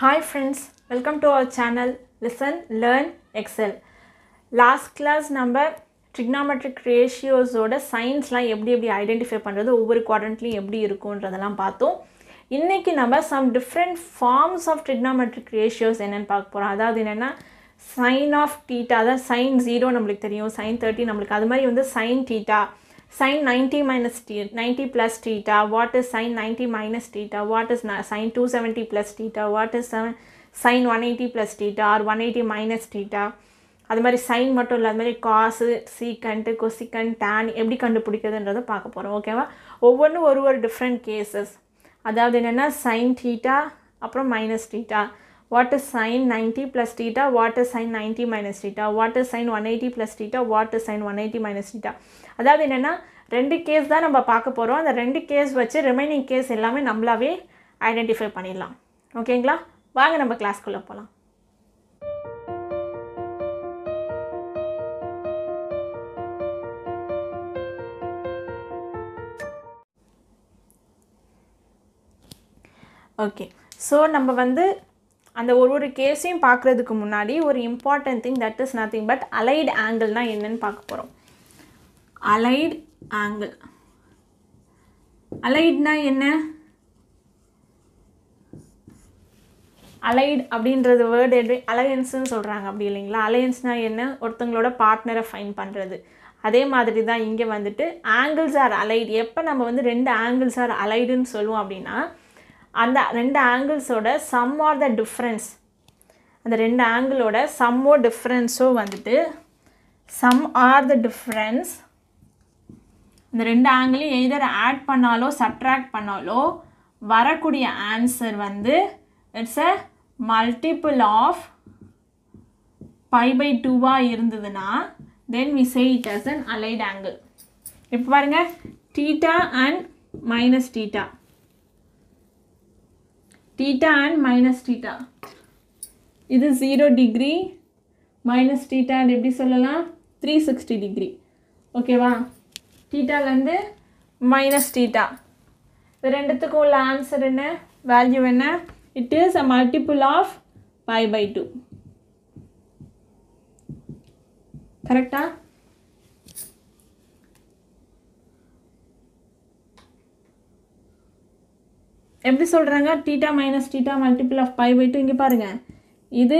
Hi friends welcome to our channel listen learn excel last class நம்ம trigonometric ரேஷியோஸோட சயின்ஸ்லாம் எப்படி எப்படி ஐடென்டிஃபை பண்ணுறது ஒவ்வொரு குவாட்ரண்ட்லையும் எப்படி இருக்குன்றதெல்லாம் பார்த்தோம் இன்றைக்கி நம்ம some different forms of trigonometric ratios என்னென்னு பார்க்க போகிறோம் அதாவது என்னென்னா சைன் ஆஃப் டீட்டா தான் சைன் ஜீரோ நம்மளுக்கு தெரியும் சைன் தேர்ட்டி நம்மளுக்கு அது மாதிரி வந்து sine theta sin 90 minus t, 90 plus theta, what is sin 90 minus theta, what is sin 270 plus theta, what is sin 180 plus theta or 180 minus theta. அது மாதிரி sign மட்டும் இல்லை அது மாதிரி காசு சீக்கண்ட்டு கொசிக்கன் டேன் எப்படி கண்டுபிடிக்கிறதுன்றத பார்க்க போகிறோம் ஓகேவா ஒவ்வொன்றும் ஒரு ஒரு டிஃப்ரெண்ட் கேசஸ் அதாவது என்னென்னா சைன் டீட்டா அப்புறம் minus theta what is sine 90 plus theta, sine is sine 90 minus theta, what is sine 180 plus theta, what is sine 180 minus theta. அதாவது என்னென்னா ரெண்டு கேஸ் தான் நம்ம பார்க்க போகிறோம் அந்த ரெண்டு கேஸ் வச்சு ரிமைனிங் கேஸ் எல்லாமே நம்மளாவே ஐடென்டிஃபை பண்ணிடலாம் ஓகேங்களா வாங்க நம்ம கிளாஸ்க்குள்ளே போகலாம் ஓகே ஸோ நம்ம வந்து அந்த ஒரு ஒரு கேஸையும் பார்க்குறதுக்கு முன்னாடி ஒரு important thing that is nothing but allied ஆங்கிள்னால் என்னென்னு பார்க்க போகிறோம் அலைடு ஆங்கிள் அலைட்னா என்ன அலைட் அப்படின்றது வேர்டு எப்படி அலையன்ஸ்னு சொல்கிறாங்க அப்படி இல்லைங்களா அலையன்ஸ்னால் என்ன ஒருத்தங்களோட பார்ட்னரை ஃபைன் பண்ணுறது அதே மாதிரி தான் இங்கே வந்துட்டு ஆங்கிள்ஸ் ஆர் அலைடு எப்போ நம்ம வந்து ரெண்டு ஆங்கிள்ஸ் ஆர் அலைடுன்னு சொல்லுவோம் அப்படின்னா அந்த ரெண்டு ஆங்கிள்ஸோட சம் ஆர் த டிஃப்ரென்ஸ் அந்த ரெண்டு ஆங்கிளோட சம்மோ டிஃப்ரென்ஸோ வந்துட்டு சம் ஆர் த டிஃப்ரென்ஸ் இந்த ரெண்டு ஆங்கிளையும் எய்தர் ஆட் பண்ணாலோ சப்ட்ராக்ட் பண்ணாலோ வரக்கூடிய ஆன்சர் வந்து it's a multiple of pi by டூவாக இருந்ததுன்னா then we say it as an allied angle இப்போ பாருங்கள் theta and minus theta theta and minus theta இது 0 degree minus theta and எப்படி சொல்லலாம் 360 degree okay வா thetaலந்து minus theta இது ரெண்டுத்துக்கு உள்ள answer என்ன value என்ன it is a multiple of pi by 2 கரெக்டா எப்படி சொல்கிறாங்க theta minus theta multiple of pi by two இங்கே பாருங்கள் இது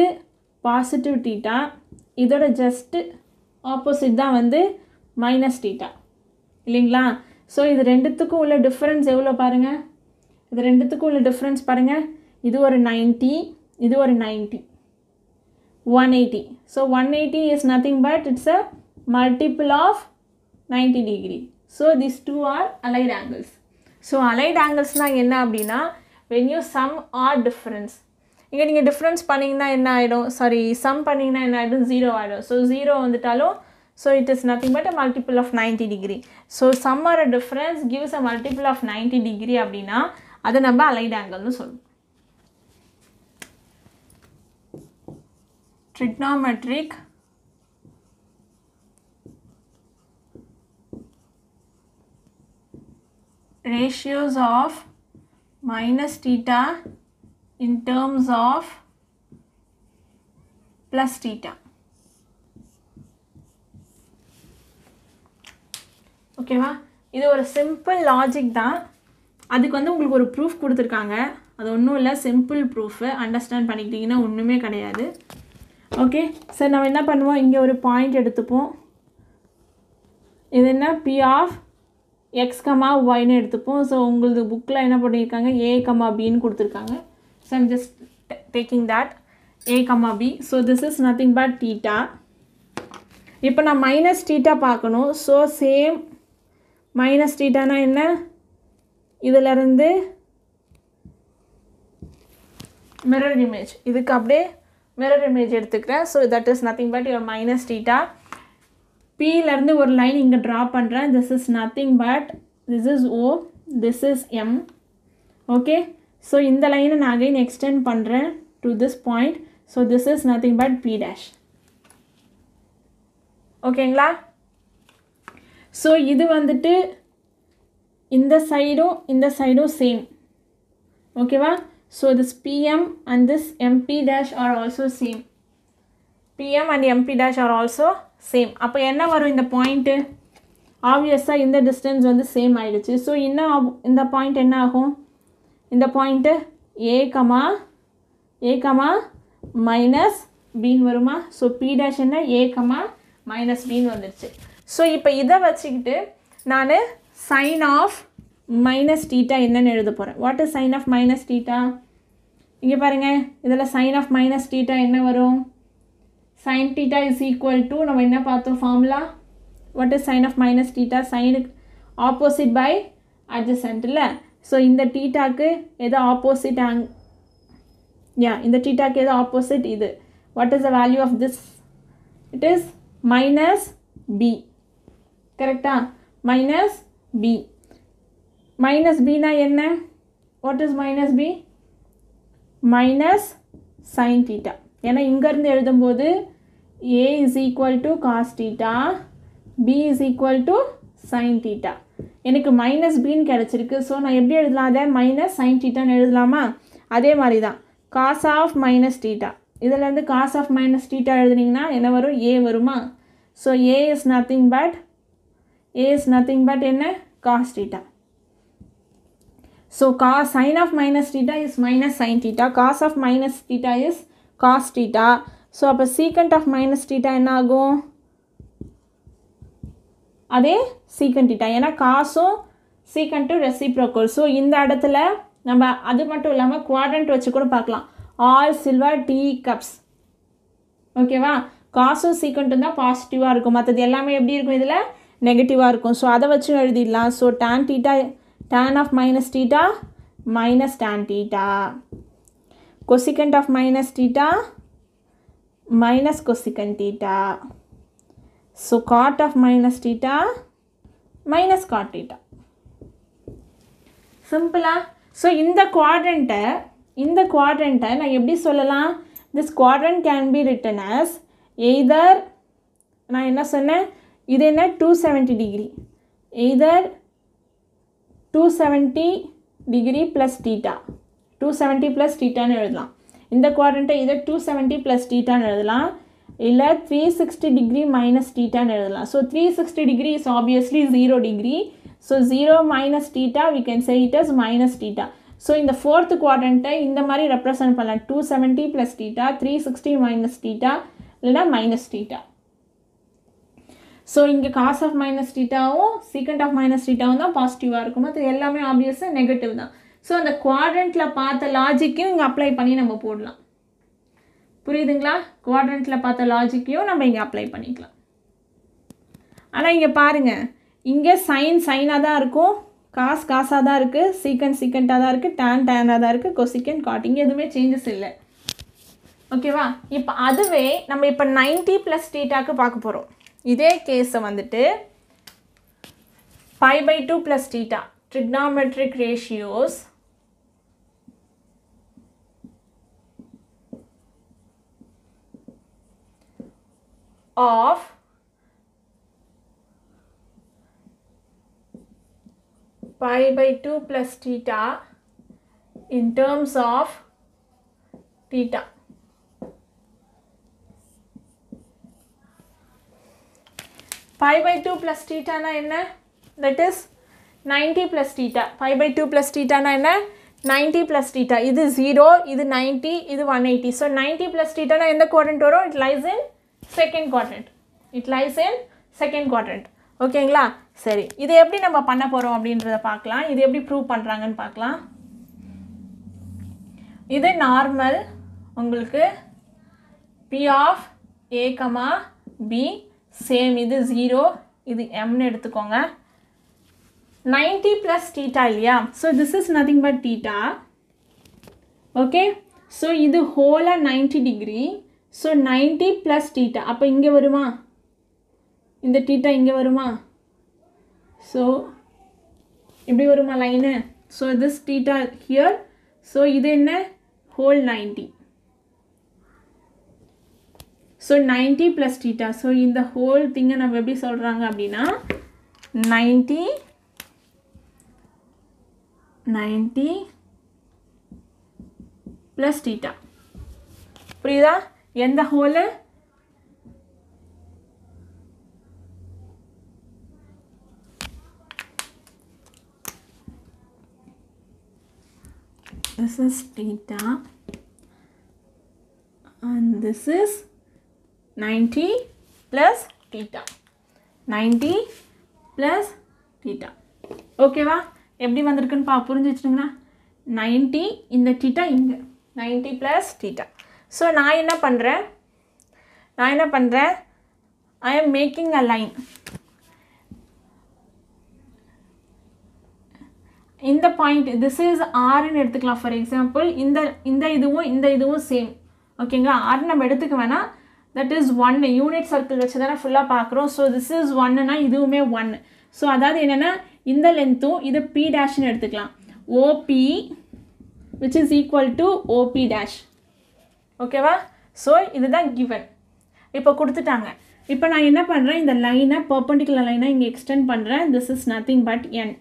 பாசிட்டிவ் டீட்டா இதோட ஜஸ்ட்டு ஆப்போசிட் தான் வந்து மைனஸ் டீட்டா இல்லைங்களா ஸோ இது ரெண்டுத்துக்கும் உள்ள டிஃப்ரென்ஸ் எவ்வளோ பாருங்கள் இது ரெண்டுத்துக்கும் உள்ள டிஃப்ரென்ஸ் பாருங்கள் இது ஒரு நைன்ட்டி இது ஒரு ninety one eighty so one eighty is nothing but it's a multiple of ninety degree so this two are allied angles so allied ஆங்கிள்ஸ்னால் என்ன அப்படின்னா when you sum or difference இங்கே நீங்கள் டிஃப்ரென்ஸ் பண்ணிங்கன்னா என்ன ஆகிடும் சாரி சம் பண்ணிங்கன்னா என்ன ஆகிடும் ஜீரோ ஆகிடும் ஸோ ஜீரோ வந்துட்டாலும் so it is nothing but a multiple of ninety degree so sum or a difference gives a multiple of ninety degree அப்படின்னா அதை நம்ம அலைட் ஆங்கிள்னு சொல்லுவோம் trigonometric ratios of minus theta in terms of plus theta. ஓகேவா இது ஒரு simple logic தான் அதுக்கு வந்து உங்களுக்கு ஒரு ப்ரூஃப் கொடுத்துருக்காங்க அது ஒன்றும் இல்லை சிம்பிள் ப்ரூஃபு அண்டர்ஸ்டாண்ட் பண்ணிக்கிட்டிங்கன்னா ஒன்றுமே கிடையாது ஓகே சார் நம்ம என்ன பண்ணுவோம் இங்கே ஒரு பாயிண்ட் எடுத்துப்போம் இது என்ன பி ஆஃப் எக்ஸ் கமா ஒய்னு எடுத்துப்போம் ஸோ உங்களுக்கு புக்கில் என்ன பண்ணியிருக்காங்க ஏ கமா பின்னு கொடுத்துருக்காங்க so I'm just taking that A comma B so this is nothing but theta இப்போ நான் மைனஸ் டீட்டா பார்க்கணும் ஸோ சேம் மைனஸ் டீட்டானா என்ன இதிலருந்து மிரர் இமேஜ் இதுக்கு அப்படியே மிரர் இமேஜ் எடுத்துக்கிறேன் so that is nothing but your minus theta பியிலேருந்து ஒரு லைன் இங்கே ட்ரா பண்ணுறேன் this is nothing but this is O this is M okay so இந்த லைனை நான் அகைன் எக்ஸ்டெண்ட் பண்ணுறேன் to this point so this is nothing but P dash ஓகேங்களா so இது வந்துட்டு இந்த சைடும் இந்த சைடும் சேம் ஓகேவா so this PM and this MP dash are also same PM and MP dash are also same அப்போ என்ன வரும் இந்த பாயிண்ட்டு ஆப்வியஸாக இந்த டிஸ்டன்ஸ் வந்து சேம் ஆகிடுச்சு ஸோ இன்னும் இந்த பாயிண்ட் என்ன ஆகும் இந்த point A comma A comma minus பின்னு வருமா ஸோ பி டேஷ் என்ன ஏ கமா மைனஸ் பின்னு வந்துடுச்சு ஸோ இப்போ இதை வச்சுக்கிட்டு நான் சைன் ஆஃப் மைனஸ் டீட்டா என்னென்னு எழுத போகிறேன் what is sine of minus theta இங்கே பாருங்கள் இதில் சைன் ஆஃப் மைனஸ் டீட்டா என்ன வரும் sine theta is equal to நம்ம என்ன பார்த்தோம் formula what is sine of minus theta சைனுக்கு ஆப்போசிட் பை அட்ஜசன்ட் இல்லை ஸோ இந்த டீட்டாக்கு எது ஆப்போசிட் ஆங் யா இந்த டீட்டாக்கு எது ஆப்போசிட் இது what is the value of this it is minus B கரெக்டா மைனஸ் பி மைனஸ் பினா என்ன what is minus B minus sine theta ஏன்னா இங்கேருந்து எழுதும்போது A is equal to cos theta, B is equal to sin theta. எனக்கு minus நின் கிடச்சிருக்கு so நான் எப்படி எழுதலாம் அதை மைனஸ் theta நின் எழுதலாமா அதே மாதிரி தான் காஸ் ஆஃப் மைனஸ் இதல் அந்த காஸ் ஆஃப் மைனஸ் theta எழுதுனீங்கன்னா என்ன வரும் ஏ வருமா so A is nothing but A is nothing but என்ன காஸ் டீட்டா ஸோ கா sine of minus theta is minus theta theta cos of minus theta is cos so அப்போ secant of minus theta என்ன ஆகும் அதே secant theta ஏன்னா காசும் சீக்கண்ட்டும் reciprocal so இந்த இடத்துல நம்ம அது மட்டும் இல்லாமல் குவாட்ரண்ட் வச்சு கூட பார்க்கலாம் ஆல் சில்வர் டீ கப்ஸ் ஓகேவா காசும் சீக்கண்ட்டும் தான் பாசிட்டிவாக இருக்கும் மற்றது எல்லாமே எப்படி இருக்கும் இதில் நெகட்டிவாக இருக்கும் ஸோ அதை வச்சு எழுதிடலாம் so tan theta tan of minus theta minus tan theta cosecant of minus theta minus cosecant theta. So cot of minus theta minus cot theta. சிம்பிளா ஸோ இந்த குவாட்ரண்ட்டை இந்த குவாட்ரண்ட்டை நான் எப்படி சொல்லலாம் this quadrant can be written as either நான் என்ன சொன்னேன் இது என்ன two seventy degree either two seventy degree plus theta two seventy plus டீட்டான்னு எழுதலாம் இந்த குவாட்ரண்ட்டை இதை டூ செவன்ட்டி ப்ளஸ் டீட்டான்னு எழுதலாம் இல்லை த்ரீ சிக்ஸ்டி டிகிரி மைனஸ் டீட்டான்னு எழுதலாம் so three sixty degree is obviously zero degree so zero minus theta we can say it as minus theta so இந்த ஃபோர்த் குவாட்ரண்ட்டை இந்த மாதிரி ரெப்ரசன்ட் பண்ணலாம் two seventy plus theta three sixty minus theta இல்லைனா minus theta so இங்கே cos of minus டீட்டாவும் secant of minus டீட்டாவும் தான் பாசிட்டிவாக இருக்கும் மற்ற எல்லாமே ஆப்வியஸாக நெகட்டிவ் தான் ஸோ அந்த குவாட்ரண்ட்டில் பார்த்த லாஜிக்கையும் இங்கே அப்ளை பண்ணி நம்ம போடலாம் புரியுதுங்களா குவாட்ரண்ட்டில் பார்த்த லாஜிக்கையும் நம்ம இங்கே அப்ளை பண்ணிக்கலாம் ஆனால் இங்கே பாருங்கள் இங்கே சைன் சைனாக தான் இருக்கும் காசு காசாக தான் இருக்குது சீக்கன் சீக்கண்ட்டாக தான் இருக்குது டேன் டேனாக தான் இருக்குது கொசிக்கன் காட் இங்கே எதுவுமே சேஞ்சஸ் இல்லை ஓகேவா இப்போ அதுவே நம்ம இப்போ நைன்ட்டி ப்ளஸ் டீட்டாக்கு பார்க்க போகிறோம் இதே கேஸை வந்துட்டு five by two plus theta trigonometric ratios of pi by 2 plus theta in terms of theta. Pi by 2 plus theta na enna? That is 90 plus theta. Pi by 2 plus theta na enna? 90 plus theta. இது 0, இது 90, இது 180. So 90 plus theta na எந்த quadrant oro? It lies in second quadrant it lies in second quadrant ஓகேங்களா சரி இது எப்படி நம்ம பண்ண போகிறோம் அப்படின்றத பார்க்கலாம் இது எப்படி ப்ரூவ் பண்ணுறாங்கன்னு பார்க்கலாம் இது நார்மல் உங்களுக்கு P of A comma B same இது ஜீரோ இது எம்னு எடுத்துக்கோங்க நைன்டி ப்ளஸ் டீட்டா இல்லையா so this is nothing but theta okay so இது ஹோலாக ninety degree so ninety plus theta அப்போ இங்கே வருமா இந்த டீட்டா இங்கே வருமா ஸோ இப்படி வருமா line so this theta here so இது என்ன whole ninety so ninety plus theta so இந்த ஹோல் திங்கை நம்ம எப்படி சொல்கிறாங்க அப்படின்னா நைன்ட்டி நைன்ட்டி ப்ளஸ் டீட்டா புரியுதா எந்த whole this is theta and this is ninety plus theta ninety plus theta ஓகேவா எப்படி வந்திருக்குன்னு பா புரிஞ்சிச்சுங்களா நைன்ட்டி இந்த டீட்டா இங்கே நைன்ட்டி ப்ளஸ் டீட்டா ஸோ நான் என்ன பண்ணுறேன் நான் என்ன பண்ணுறேன் I am making a line இந்த பாயிண்ட் திஸ் இஸ் ஆறுன்னு எடுத்துக்கலாம் ஃபார் எக்ஸாம்பிள் இந்த இந்த இதுவும் இந்த இதுவும் சேம் ஓகேங்களா ஆறு நம்ம எடுத்துக்க வேணாம் தட் இஸ் ஒன்று யூனிட் சர்க்கிள் வச்சு தானே ஃபுல்லாக பார்க்குறோம் ஸோ திஸ் இஸ் ஒன்னுனா இதுவுமே ஒன்று ஸோ அதாவது என்னென்னா இந்த லென்த்தும் இதை பி டேஷ்னு எடுத்துக்கலாம் OP which is equal to OP dash ஓகேவா ஸோ இதுதான் கிவன் இப்போ கொடுத்துட்டாங்க இப்போ நான் என்ன பண்ணுறேன் இந்த லைனை பர்பண்டிகுலர் லைனாக இங்கே எக்ஸ்டெண்ட் பண்ணுறேன் this is nothing but N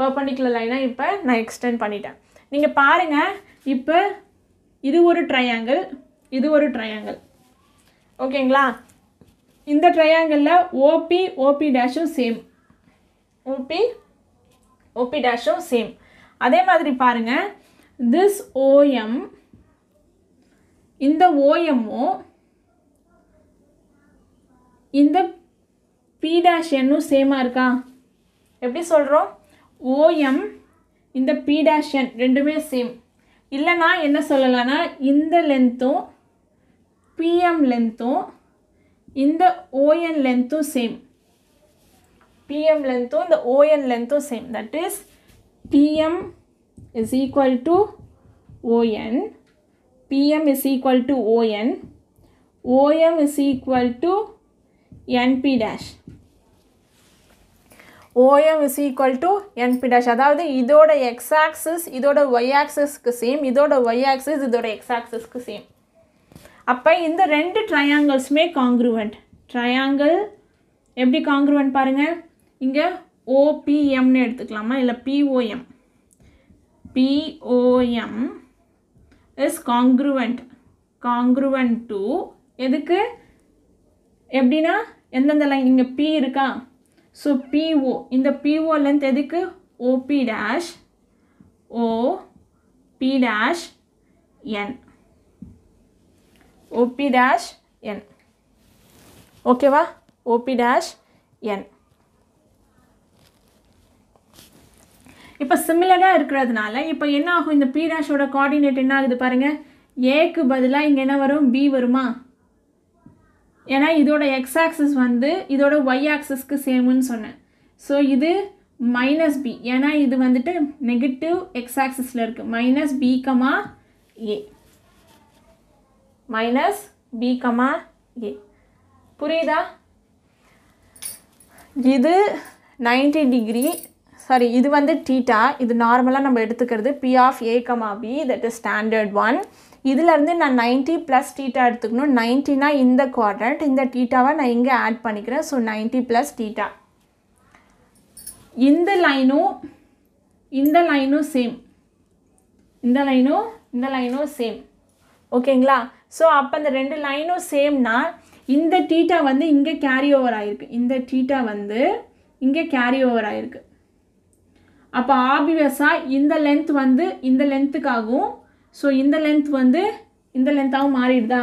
perpendicular லைனாக இப்போ நான் எக்ஸ்டெண்ட் பண்ணிட்டேன் நீங்கள் பாருங்கள் இப்போ இது ஒரு ட்ரையாங்கிள் இது ஒரு ட்ரையாங்கிள் ஓகேங்களா இந்த ட்ரையாங்கிளில் ஓபி ஓபி டேஷும் சேம் ஓபி ஓபி டேஷும் சேம் அதே மாதிரி பாருங்கள் திஸ் ஓஎம் இந்த ஓஎம்மும் இந்த பி டேஷ் எண்ணும் சேமாக இருக்கா எப்படி சொல்கிறோம் ஓஎம் இந்த பி டேஷ் எண் ரெண்டுமே சேம் இல்லைனா என்ன சொல்லலாம்னா இந்த லென்த்தும் பிஎம் லென்த்தும் இந்த ஓஎன் லென்த்தும் சேம் பிஎம் லென்த்தும் இந்த ஓஎன் லென்த்தும் same that is PM is equal to ON PM is equal to ON OM is equal to NP dash OM is equal to NP dash அதாவது இதோட எக்ஸ் ஆக்சிஸ் இதோட Y ஆக்சிஸ்க்கு same இதோட Y axis இதோட X ஆக்சிஸ்க்கு same அப்போ இந்த ரெண்டு ட்ரையாங்கிள்ஸுமே காங்க்ருவெண்ட் ட்ரையாங்கிள் எப்படி காங்க்ருவெண்ட் பாருங்கள் இங்கே ஓபிஎம்னு எடுத்துக்கலாமா இல்லை POM POM is congruent congruent to எதுக்கு எப்படின்னா எந்தெந்த லைன் இங்கே பி இருக்கா ஸோ பிஓ இந்த பிஓ லென்த் எதுக்கு OP dash O P dash N OP dash N ஓகேவா ஓபி டேஷ் என் இப்போ சிமிலராக இருக்கிறதுனால இப்போ என்ன ஆகும் இந்த பி டேஷோட கோஆர்டினேட் என்ன ஆகுது பாருங்கள் ஏக்கு பதிலாக இங்கே என்ன வரும் பி வருமா ஏன்னா இதோட எக்ஸ் ஆக்சஸ் வந்து இதோட ஒய் ஆக்சஸ்க்கு சேமுன்னு சொன்னேன் ஸோ இது மைனஸ் பி ஏன்னா இது வந்துட்டு நெகட்டிவ் எக்ஸ் ஆக்சஸில் இருக்குது minus B comma A minus B comma A புரியுதா இது நைன்டி டிகிரி சாரி இது வந்து டீட்டா இது நார்மலாக நம்ம எடுத்துக்கிறது P of A comma B that is standard one இதிலேருந்து நான் நைன்ட்டி ப்ளஸ் டீட்டா எடுத்துக்கணும் நைன்ட்டினா இந்த குவாட்ரண்ட் இந்த டீட்டாவை நான் இங்கே ஆட் பண்ணிக்கிறேன் ஸோ நைன்ட்டி ப்ளஸ் டீட்டா இந்த லைனும் இந்த லைனும் சேம் இந்த லைனும் இந்த லைனும் சேம் ஓகேங்களா ஸோ அப்போ அந்த ரெண்டு லைனும் சேம்னா இந்த டீட்டா வந்து இங்கே கேரி ஓவர் ஆகிருக்கு இந்த டீட்டா வந்து இங்கே கேரி ஓவர் ஆகிருக்கு அப்போ ஆபிவியஸாக இந்த லென்த் வந்து இந்த லென்த்துக்காகவும் ஸோ இந்த லென்த் வந்து இந்த லென்த்தாகவும் மாறிடுதா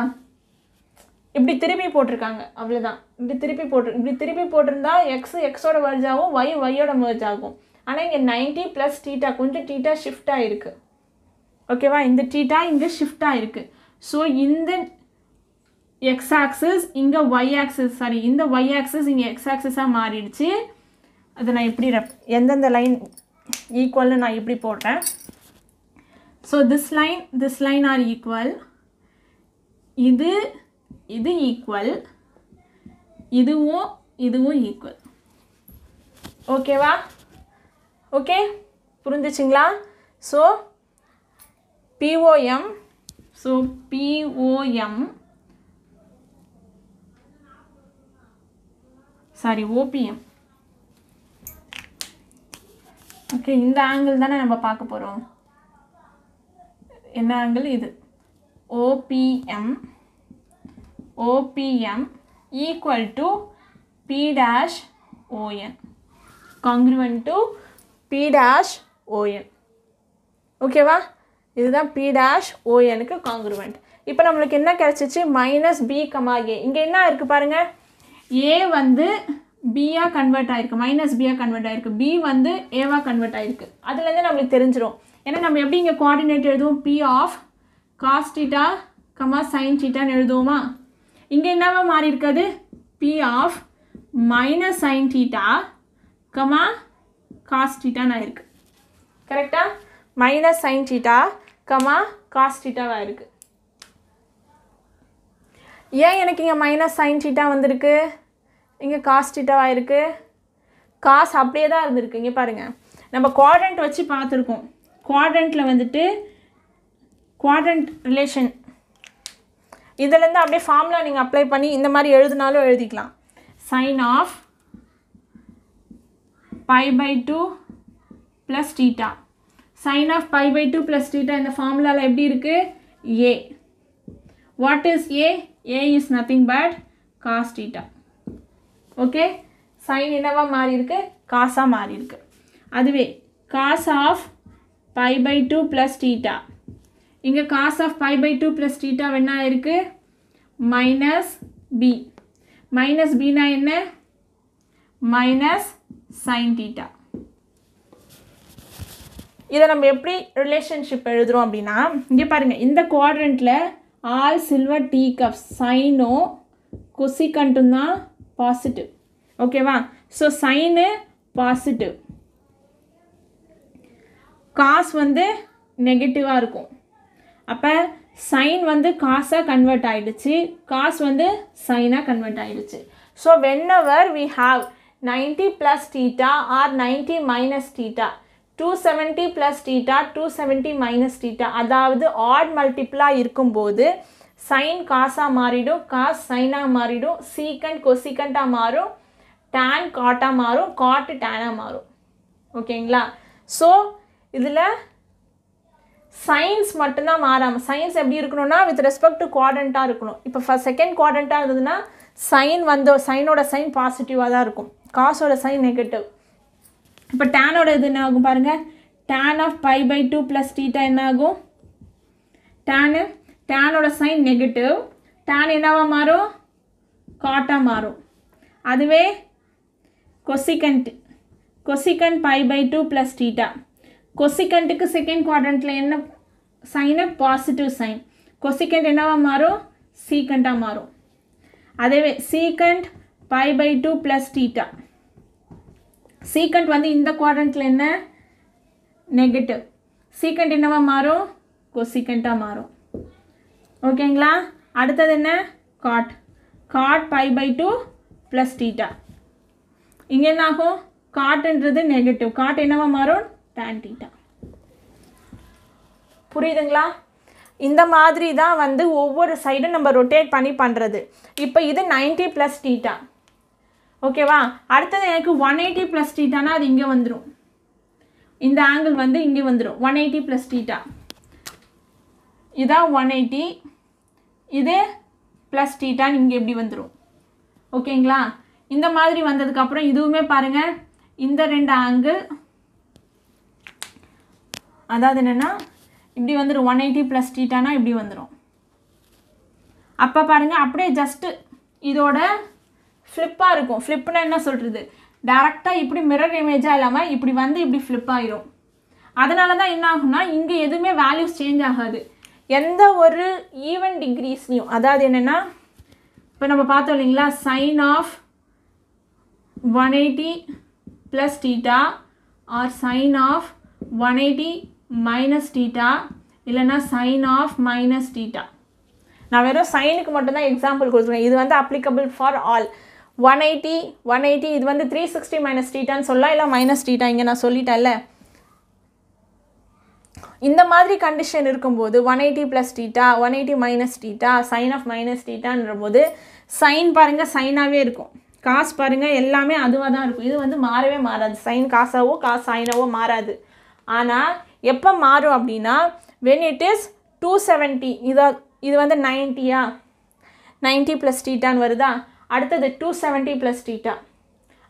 இப்படி திருப்பி போட்டிருக்காங்க அவ்வளோதான் இப்படி திருப்பி போட்டு இப்படி திருப்பி போட்டிருந்தா எக்ஸ் எக்ஸோட மர்ஜ் ஆகும் ஒய் ஒய்யோட மர்ஜ் ஆகும் ஆனால் இங்கே நைன்ட்டி ப்ளஸ் டீட்டா கொஞ்சம் டீட்டா ஷிஃப்ட் ஆகிருக்கு ஓகேவா இந்த டீட்டா இங்கே ஷிஃப்ட் ஆகிருக்கு ஸோ இந்த எக்ஸ் ஆக்சஸ் இங்கே ஒய் ஆக்சஸ் சாரி இந்த ஒய் ஆக்சஸ் இங்கே எக்ஸ் ஆக்சஸாக மாறிடுச்சு அதை நான் எப்படி ரெஃப் எந்தெந்த லைன் ஈக்குவல்னு நான் இப்படி போடுறேன் so this line this line are equal இது இது ஈக்குவல் இதுவும் இதுவும் ஈக்குவல் ஓகேவா ஓகே புரிஞ்சிச்சிங்களா so POM so POM sorry OPM okay இந்த ஆங்கிள் தானே நம்ம பார்க்க போகிறோம் என்ன ஆங்கிள் இது OPM OPM equal to P dash ON congruent to P dash ON ஓகேவா இதுதான் பி டேஷ் ஓஎனுக்கு காங்க்ருவெண்ட் இப்போ நம்மளுக்கு என்ன கிடச்சிச்சு மைனஸ் பி கமா ஏ இங்கே என்ன இருக்குது பாருங்கள் ஏ வந்து பியாக கன்வெர்ட் ஆகிருக்கு மைனஸ் பியாக கன்வெர்ட் ஆகிருக்கு பி வந்து ஏவாக கன்வெர்ட் ஆகிருக்கு அதுலேருந்து நம்மளுக்கு தெரிஞ்சிடும் ஏன்னா நம்ம எப்படி இங்கே கோஆர்டினேட் எழுதுவோம் P of cos theta comma sine சீட்டான்னு எழுதுவோமா இங்கே என்னவா மாறி இருக்காது P of minus sine theta comma காஸ்டீட்டான்னு ஆயிருக்கு கரெக்டாக மைனஸ் சைன் டீட்டா கமா காஸ்டீட்டாவாக இருக்குது ஏன் எனக்கு இங்கே மைனஸ் சைன் சீட்டாக வந்திருக்கு இங்கே காஸ் டிட்டாவாக இருக்குது காசு அப்படியே தான் இருந்திருக்கு இங்கே பாருங்கள் நம்ம குவாட்ரண்ட் வச்சு பார்த்துருக்கோம் குவாட்ரண்ட்டில் வந்துட்டு குவாட்ரண்ட் ரிலேஷன் இதிலேருந்து அப்படியே ஃபார்முலா நீங்கள் அப்ளை பண்ணி இந்த மாதிரி எழுதினாலும் எழுதிக்கலாம் sine of pi by two plus theta sine of pi by two plus theta இந்த ஃபார்முலாவில் எப்படி இருக்குது A what is A A is nothing but cos theta okay sine என்னவாக மாறி இருக்கு காசாக மாறி இருக்கு அதுவே cos of pi by two plus theta இங்கே cos of pi by two plus theta என்ன இருக்கு மைனஸ் பி மைனஸ் பினா என்ன மைனஸ் சைன் டீட்டா இதை நம்ம எப்படி ரிலேஷன்ஷிப் எழுதுகிறோம் அப்படின்னா இங்கே பாருங்கள் இந்த குவாட்ரண்ட்டில் ஆல் சில்வர் டீ கப் சைனோ கொசிகண்ட்டும் தான் பாசிட்டிவ் ஓகேவா ஸோ சைனு பாசிட்டிவ் காஸ் வந்து நெகட்டிவாக இருக்கும் அப்போ சைன் வந்து காசாக கன்வெர்ட் ஆகிடுச்சு காஸ் வந்து சைனாக கன்வெர்ட் ஆகிடுச்சு so whenever we have ninety plus theta or ninety minus theta two seventy plus theta two seventy minus theta அதாவது ஆட் மல்டிப்புளாக இருக்கும்போது சைன் காசாக மாறிடும் காஸ் சைனாக மாறிடும் சீக்கண்ட் கொசிக்கண்ட்டாக மாறும் டேன் காட்டாக மாறும் காட்டு டேனாக மாறும் ஓகேங்களா ஸோ இதில் சயின்ஸ் மட்டும்தான் மாறாமல் சயின்ஸ் எப்படி இருக்கணும்னா வித் ரெஸ்பெக்ட் டு குவாடண்ட்டாக இருக்கணும் இப்போ ஃபஸ்ட் செகண்ட் குவாடண்ட்டாக இருந்ததுன்னா சைன் வந்த சைனோட சைன் பாசிட்டிவாக தான் இருக்கும் காசோட சைன் நெகட்டிவ் இப்போ டேனோட இது என்ன ஆகும் பாருங்கள் tan of pi by two plus theta என்ன ஆகும் டேனு டேனோட சைன் நெகட்டிவ் டேன் என்னவாக மாறும் காட்டாக மாறும் அதுவே cosecant cosecant pi by two plus theta கொசிகண்ட்டுக்கு செகண்ட் குவாட்ரண்ட்டில் என்ன சைனு பாசிட்டிவ் சைன் கொசிகண்ட் என்னவாக மாறும் சீக்கண்ட்டாக மாறும் அதேவே secant pi by two plus theta secant வந்து இந்த குவாட்ரண்ட்டில் என்ன நெகட்டிவ் சீக்கண்ட் என்னவாக மாறும் கொசிகண்ட்டாக மாறும் ஓகேங்களா அடுத்தது என்ன cot cot pi by two plus theta இங்கே என்ன ஆகும் காட்டுன்றது நெகட்டிவ் காட் என்னவா மாறும் டேன் டீட்டா புரியுதுங்களா இந்த மாதிரி தான் வந்து ஒவ்வொரு சைடும் நம்ம ரொட்டேட் பண்ணி பண்ணுறது இப்போ இது நைன்ட்டி ப்ளஸ் டீட்டா ஓகேவா அடுத்தது எனக்கு ஒன் எயிட்டி ப்ளஸ் டீட்டானா அது இங்கே வந்துடும் இந்த ஆங்கிள் வந்து இங்கே வந்துடும் ஒன் எயிட்டி ப்ளஸ் டீட்டா இதான் ஒன் எயிட்டி இது ப்ளஸ் டீட்டான் இங்கே எப்படி வந்துடும் ஓகேங்களா இந்த மாதிரி வந்ததுக்கப்புறம் இதுவுமே பாருங்கள் இந்த ரெண்டு ஆங்கிள் அதாவது என்னென்னா இப்படி வந்துடும் ஒன் எயிட்டி ப்ளஸ் டீட்டானா இப்படி வந்துடும் அப்போ பாருங்கள் அப்படியே ஜஸ்ட்டு இதோட ஃப்ளிப்பாக இருக்கும் ஃப்ளிப்னா என்ன சொல்கிறது டேரெக்டாக இப்படி மிரர் இமேஜாக இல்லாமல் இப்படி வந்து இப்படி ஃப்ளிப் ஆகிரும் அதனால தான் என்ன ஆகும்னா இங்கே எதுவுமே வேல்யூஸ் சேஞ்ச் ஆகாது எந்த ஒரு ஈவன் டிகிரீஸ்லையும் அதாவது என்னென்னா இப்போ நம்ம பார்த்தோம் இல்லைங்களா sine of one eighty plus theta or sine of one eighty minus theta இல்லைன்னா சைன் ஆஃப் மைனஸ் டீட்டா நான் வெறும் சைனுக்கு மட்டும்தான் எக்ஸாம்பிள் கொடுத்துருக்கேன் இது வந்து applicable for all one eighty one eighty இது வந்து த்ரீ சிக்ஸ்டி மைனஸ் டீட்டான்னு சொல்லலாம் இல்லை மைனஸ் டீட்டா இங்கே நான் சொல்லிட்டேன்ல இந்த மாதிரி கண்டிஷன் இருக்கும்போது one eighty plus theta one eighty minus theta sine of minus டீட்டான்ற போது சைன் பாருங்கள் சைனாகவே இருக்கும் காசு பாருங்கள் எல்லாமே அதுவாக தான் இருக்கும் இது வந்து மாறவே மாறாது சைன் காசாவோ காசு சைனாவோ மாறாது ஆனால் எப்போ மாறும் அப்படின்னா when it is two seventy இதை இது வந்து நைன்ட்டியா நைன்ட்டி ப்ளஸ் டீட்டான்னு வருதா அடுத்தது டூ செவன்ட்டி ப்ளஸ் டீட்டா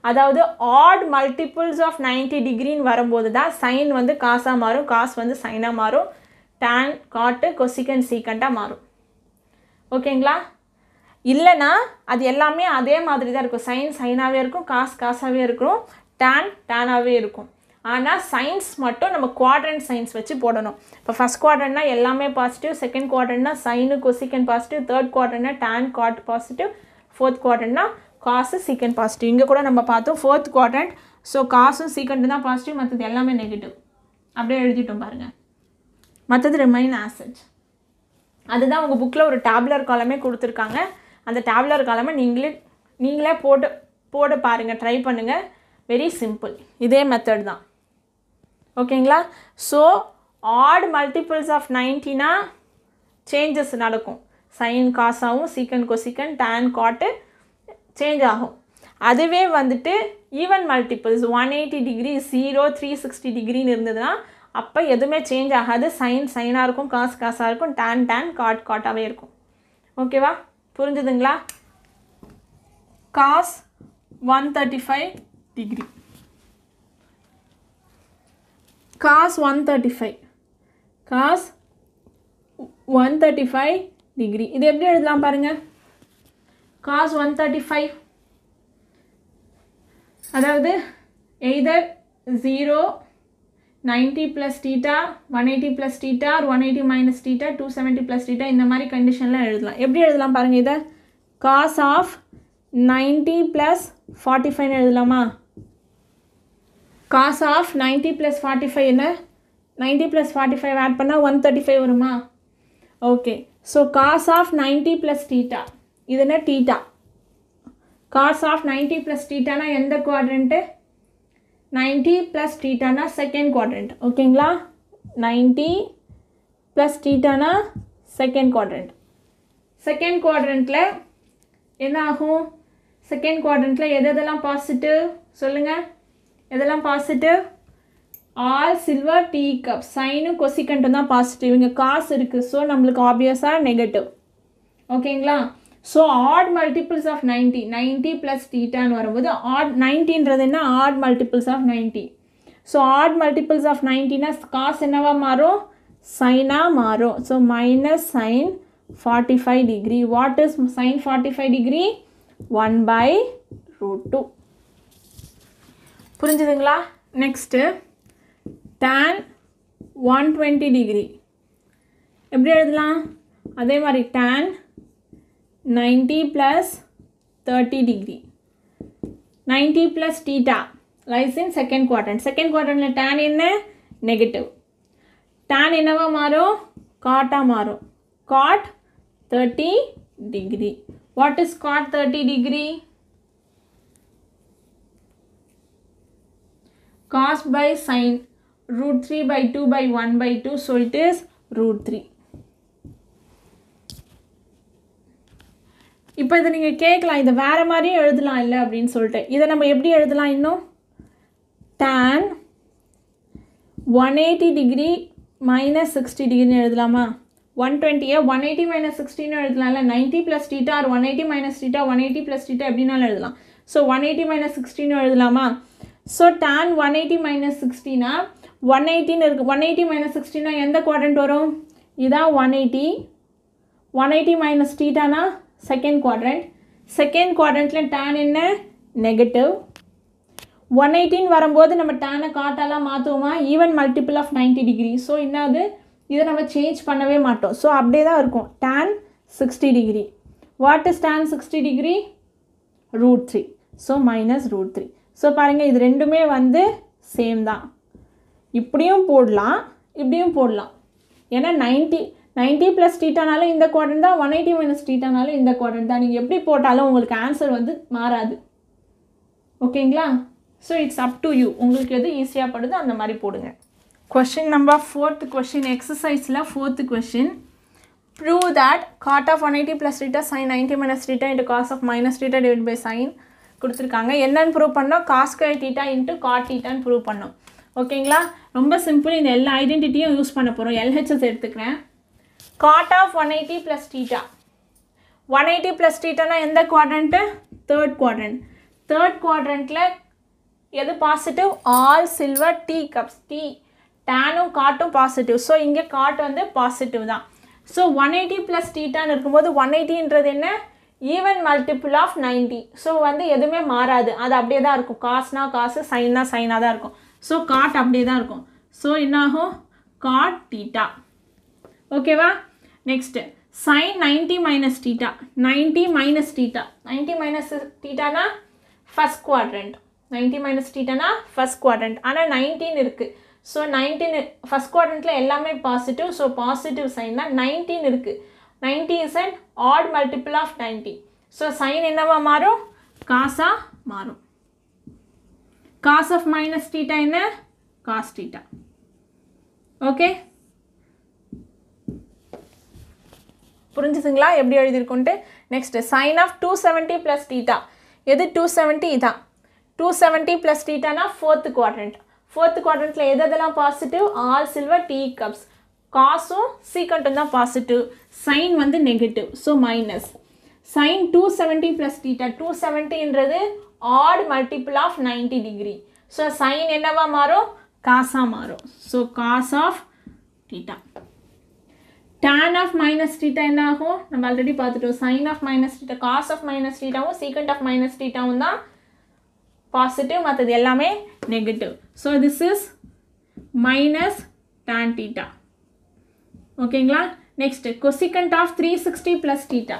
அதாவது ஆட் மல்டிபிள்ஸ் ஆஃப் நைன்ட்டி டிகிரின்னு வரும்போது தான் சைன் வந்து காசாக மாறும் காஸ் வந்து சைனாக மாறும் டேன் காட்டு கொசிக்கன் சீக்கண்டாக மாறும் ஓகேங்களா இல்லைனா அது எல்லாமே அதே மாதிரி தான் இருக்கும் சைன் சைனாகவே இருக்கும் காஸ் காசாகவே இருக்கும் டேன் டேனாகவே இருக்கும் ஆனால் சயின்ஸ் மட்டும் நம்ம குவாட்ரண்ட் சயின்ஸ் வச்சு போடணும் இப்போ ஃபஸ்ட் குவாட்ரண்ட்னா எல்லாமே பாசிட்டிவ் செகண்ட் குவாட்ரண்ட்னா சைனு கொசிக்கன் பாசிட்டிவ் தேர்ட் குவாட்ரண்ட்னா டேன் காட் பாசிட்டிவ் ஃபோர்த் குவாட்ரண்ட்னா காசு சீக்கண்ட் பாசிட்டிவ் இங்கே கூட நம்ம பார்த்தோம் ஃபோர்த் குவாட்ரண்ட் ஸோ காசும் சீக்கண்ட் தான் பாசிட்டிவ் மற்றது எல்லாமே நெகட்டிவ் அப்படியே எழுதிட்டோம் பாருங்கள் மற்றது ரிமைன் ஆசட் அதுதான் உங்கள் புக்கில் ஒரு டேப்லர் காலமே கொடுத்துருக்காங்க அந்த டேப்லர் காலமே நீங்களே நீங்களே போட்டு போட பாருங்கள் ட்ரை பண்ணுங்கள் வெரி சிம்பிள் இதே மெத்தட் தான் ஓகேங்களா ஸோ ஆட் மல்டிபிள்ஸ் ஆஃப் நைன்ட்டினா சேஞ்சஸ் நடக்கும் சைன் காசாகவும் secant cosecant tan cot change ஆகும் அதுவே வந்துட்டு even multiples one eighty degree zero three sixty டிகிரின்னு இருந்ததுன்னா அப்போ எதுவுமே சேஞ்ச் ஆகாது சைன் சைனாக இருக்கும் காசு காசாக இருக்கும் டேன் டேன் காட் காட்டாகவே இருக்கும் ஓகேவா புரிஞ்சுதுங்களா cos one thirty five degree cos one thirty five cos one thirty five degree இது எப்படி எழுதலாம் பாருங்கள் காஸ் ஒன் தேர்ட்டி ஃபைவ் அதாவது either zero ninety plus theta one eighty plus theta one eighty minus theta two seventy plus theta இந்த மாதிரி கண்டிஷனில் எழுதலாம் எப்படி எழுதலாம் பாருங்கள் இதை cos of ninety plus forty ஃபைவ்னு எழுதலாமா cos of ninety plus forty five என்ன ninety plus forty five add பண்ணால் ஒன் தேர்ட்டி ஃபைவ் வருமா okay so cos of ninety plus theta இது என்ன theta cos of ninety plus டீட்டானா எந்த quadrant ninety plus டீட்டானா செகண்ட் குவாட்ரண்ட் ஓகேங்களா ninety plus டீட்டானா செகண்ட் குவாட்ரண்ட் செகண்ட் குவாட்ரண்ட்டில் என்ன ஆகும் செகண்ட் குவாட்ரண்ட்டில் எது எதெல்லாம் பாசிட்டிவ் சொல்லுங்கள் எதெல்லாம் positive all silver tea cup சைனும் கொசிக்கண்ட்டும் தான் பாசிட்டிவ் இங்கே காசு இருக்குது ஸோ நம்மளுக்கு ஆப்வியஸாக நெகட்டிவ் ஓகேங்களா so odd multiples of ninety ninety plus தீட்டான்னு வரும்போது ஆட் நைன்ட்டின்றது என்ன odd multiples of ninety so odd multiples of நைன்ட்டினா காசு என்னவாக மாறும் சைனாக மாறும் so minus sine forty five degree what is sine forty five degree one by root two புரிஞ்சுதுங்களா next tan one twenty degree எப்படி எழுதலாம் அதே மாதிரி tan 90 plus 30 degree 90 plus theta lies in second quadrant second quadrantல tan என்ன negative tan என்னவா மாறும் காட்டா மாறும் cot 30 degree what is cot 30 degree cos by sin root 3 by 2 by 1 by 2 so it is root 3 இப்போ இதை நீங்கள் கேட்கலாம் இதை வேறு மாதிரியும் எழுதலாம் இல்லை அப்படின்னு சொல்லிட்டு இதை நம்ம எப்படி எழுதலாம் இன்னும் tan one eighty degree minus sixty டிகிரின்னு எழுதலாமா ஒன் டுவெண்ட்டியை ஒன் எயிட்டி மைனஸ் சிக்ஸ்டின்னு இல்லை ninety plus theta or one eighty minus theta one eighty plus theta எப்படினாலும் எழுதலாம் ஸோ ஒன் எயிட்டி மைனஸ் சிக்ஸ்டின்னு எழுதலாமா so tan one eighty minus சிக்ஸ்டினா ஒன் எயிட்டின்னு இருக்குது ஒன் எயிட்டி மைனஸ் சிக்ஸ்டினா எந்த குவாட்ரண்ட் வரும் இதான் one eighty one eighty minus டீட்டானா செகண்ட் குவாட்ரண்ட் செகண்ட் குவாட்ரண்ட்டில் டேன் என்ன நெகட்டிவ் ஒன் எயிட்டின் வரும்போது நம்ம டேனை காட்டாலாம் மாற்றுவோமா even multiple of ninety degree so என்னது இதை நம்ம சேஞ்ச் பண்ணவே மாட்டோம் ஸோ அப்படியே தான் இருக்கும் tan sixty degree what is tan sixty degree root three so minus root three so பாருங்கள் இது ரெண்டுமே வந்து சேம் தான் இப்படியும் போடலாம் இப்படியும் போடலாம் ஏன்னா நைன்ட்டி நைன்ட்டி ப்ளஸ் டீட்டானாலும் இந்த குவாட்ரண்ட் தான் ஒன் எயிட்டி மைனஸ் டீட்டானாலும் இந்த குவாட்ரண்ட் தான் நீங்கள் எப்படி போட்டாலும் உங்களுக்கு ஆன்சர் வந்து மாறாது ஓகேங்களா so it's up to you உங்களுக்கு எது ஈஸியாக படுதோ அந்த மாதிரி போடுங்க கொஷின் நம்பர் ஃபோர்த் கொஷின் எக்ஸசைஸில் fourth question prove that cot of one eighty plus theta sine ninety minus theta into cos of minus theta divide by sine கொடுத்துருக்காங்க என்னென்னு ப்ரூவ் பண்ணோம் காஸ்கொயர் டீட்டா இன்ட்டு காட் டீட்டான்னு prove பண்ணோம் ஓகேங்களா ரொம்ப simple இந்த எல்லா ஐடென்டிட்டியும் யூஸ் பண்ண போகிறோம் எல்ஹெச்எஸ் எடுத்துக்கிறேன் cot of 180 plus theta. 180 plus thetaனா எந்த quadrant? third quadrant. third குவாட்ரண்ட்டில் எது positive? all silver tea cups. T டேனும் காட்டும் positive. so இங்க காட் வந்து positive தான். so 180 plus டீட்டான்னு இருக்கும்போது 180 எயிட்டின்றது என்ன? Even multiple of ninety so வந்து எதுவுமே மாறாது அது அப்படியே தான் இருக்கும் காசுனா காசு சைன்னா சைனாக தான் இருக்கும் ஸோ காட் அப்படியே தான் இருக்கும் ஸோ என்னாகும் காட் டீட்டா ஓகேவா next sine ninety minus theta ninety minus theta ninety minus டீட்டானா ஃபஸ்ட் குவாட்ரண்ட் நைன்ட்டி மைனஸ் டீட்டானா ஃபஸ்ட் குவாட்ரண்ட் ஆனால் நைன்டீன் இருக்குது ஸோ நைன்டீன் ஃபஸ்ட் குவாட்ரண்ட்டில் எல்லாமே பாசிட்டிவ் ஸோ பாசிட்டிவ் சைன் தான் நைன்டீன் இருக்குது ninety is and odd multiple of ninety so sine என்னவா மாறும் காசாக மாறும் காஸ் ஆஃப் மைனஸ் டீட்டா என்ன காஸ் டீட்டா ஓகே புரிஞ்சுதுங்களா எப்படி எழுதியிருக்கோன்ட்டு next sine of two seventy plus theta எது டூ செவன்ட்டி இதான் டூ செவன்ட்டி ப்ளஸ் டீட்டானா ஃபோர்த்து குவாட்ரண்ட் ஃபோர்த்து குவாட்ரண்ட்டில் எது எதெல்லாம் positive all silver tea cups காசும் சீக்கண்ட்டும் தான் பாசிட்டிவ் சைன் வந்து negative so minus sine two seventy plus theta two செவன்ட்டின்றது odd multiple of ninety degree so sine என்னவா மாறும் காசாக மாறும் so cos of theta tan of minus theta என்ன ஆகும் நம்ம ஆல்ரெடி பார்த்துட்டோம் sine of minus theta cos of minus டீட்டாவும் சீக்கண்ட் ஆஃப் மைனஸ் டீட்டாவும் தான் பாசிட்டிவ் மற்றது எல்லாமே negative so this is minus tan theta ஓகேங்களா next cosecant of three sixty plus theta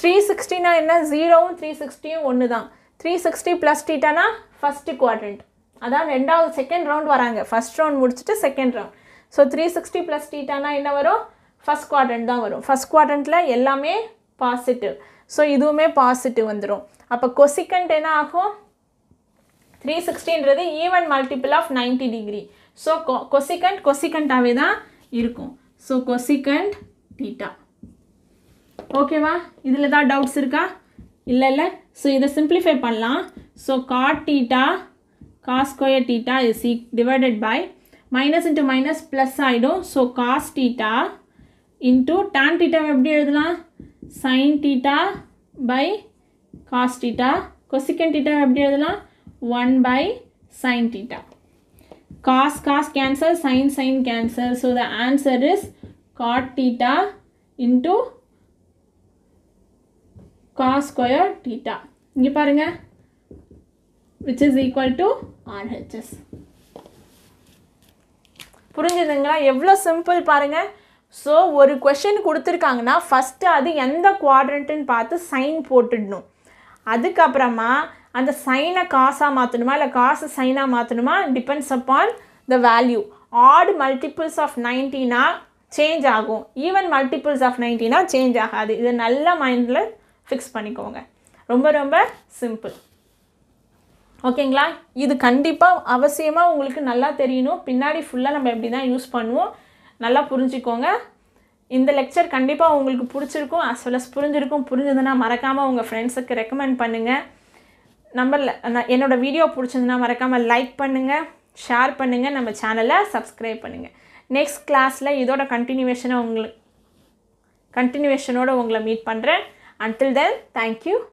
three சிக்ஸ்டினா என்ன ஜீரோவும் த்ரீ சிக்ஸ்டியும் ஒன்று தான் த்ரீ சிக்ஸ்டி ப்ளஸ் டீட்டானா ஃபஸ்ட்டு குவாட்ரண்ட் அதான் ரெண்டாவது செகண்ட் ரவுண்ட் வராங்க ஃபஸ்ட் ரவுண்ட் முடிச்சுட்டு second round so three sixty plus டீட்டானா என்ன வரும் ஃபஸ்ட் குவாட்ரண்ட் தான் வரும் ஃபஸ்ட் குவாட்ரண்ட்டில் எல்லாமே பாசிட்டிவ் ஸோ இதுவுமே பாசிட்டிவ் வந்துடும் அப்போ கொசிக்கண்ட் என்ன ஆகும் த்ரீ சிக்ஸ்டின்றது even multiple of ninety degree so கொ கொசிக்கண்ட் கொசிக்கண்டாகவே தான் இருக்கும் ஸோ கொசிக்கண்ட் டீட்டா ஓகேவா இதில் தான் டவுட்ஸ் இருக்கா இல்லை இல்லை ஸோ இதை சிம்பிளிஃபை பண்ணலாம் so cot theta cos square theta is ஈ divided by minus into minus plus ஆகிடும் so cos theta into tan டீட்டாவை எப்படி எழுதலாம் sine theta by cos theta cosecant டீட்டாவை எப்படி எழுதலாம் one by sine theta cos cos cancel sine sine cancel so the answer is cot theta into cos square theta இங்கே பாருங்கள் which is equal to RHS புரிஞ்சுதுங்களா எவ்வளோ simple பாருங்கள் so ஒரு question கொடுத்துருக்காங்கன்னா ஃபஸ்ட்டு அது எந்த குவாட்ரண்ட்டுன்னு பார்த்து சைன் போட்டுடணும் அதுக்கப்புறமா அந்த சைனை காசாக மாற்றணுமா இல்லை காசு சைனாக மாற்றணுமா depends upon the value odd multiples of நைன்டீனா சேஞ்ச் ஆகும் ஈவன் மல்டிபிள்ஸ் ஆஃப் நைன்டீனா சேஞ்ச் ஆகாது இதை நல்ல மைண்டில் ஃபிக்ஸ் பண்ணிக்கோங்க ரொம்ப ரொம்ப சிம்பிள் ஓகேங்களா இது கண்டிப்பாக அவசியமாக உங்களுக்கு நல்லா தெரியணும் பின்னாடி ஃபுல்லாக நம்ம எப்படி தான் யூஸ் பண்ணுவோம் நல்லா புரிஞ்சுக்கோங்க இந்த லெக்சர் கண்டிப்பாக உங்களுக்கு பிடிச்சிருக்கும் அஸ் வெல் அஸ் புரிஞ்சிருக்கும் புரிஞ்சதுன்னா மறக்காமல் உங்கள் ஃப்ரெண்ட்ஸுக்கு ரெக்கமெண்ட் பண்ணுங்கள் நம்ம என்னோடய வீடியோ பிடிச்சதுன்னா மறக்காமல் லைக் பண்ணுங்கள் ஷேர் பண்ணுங்கள் நம்ம சேனலை சப்ஸ்கிரைப் பண்ணுங்கள் நெக்ஸ்ட் கிளாஸில் இதோட கண்டினியூவேஷனை உங்களுக்கு கண்டினியூவேஷனோடு உங்களை மீட் பண்ணுறேன் அன்டில் தென் தேங்க்யூ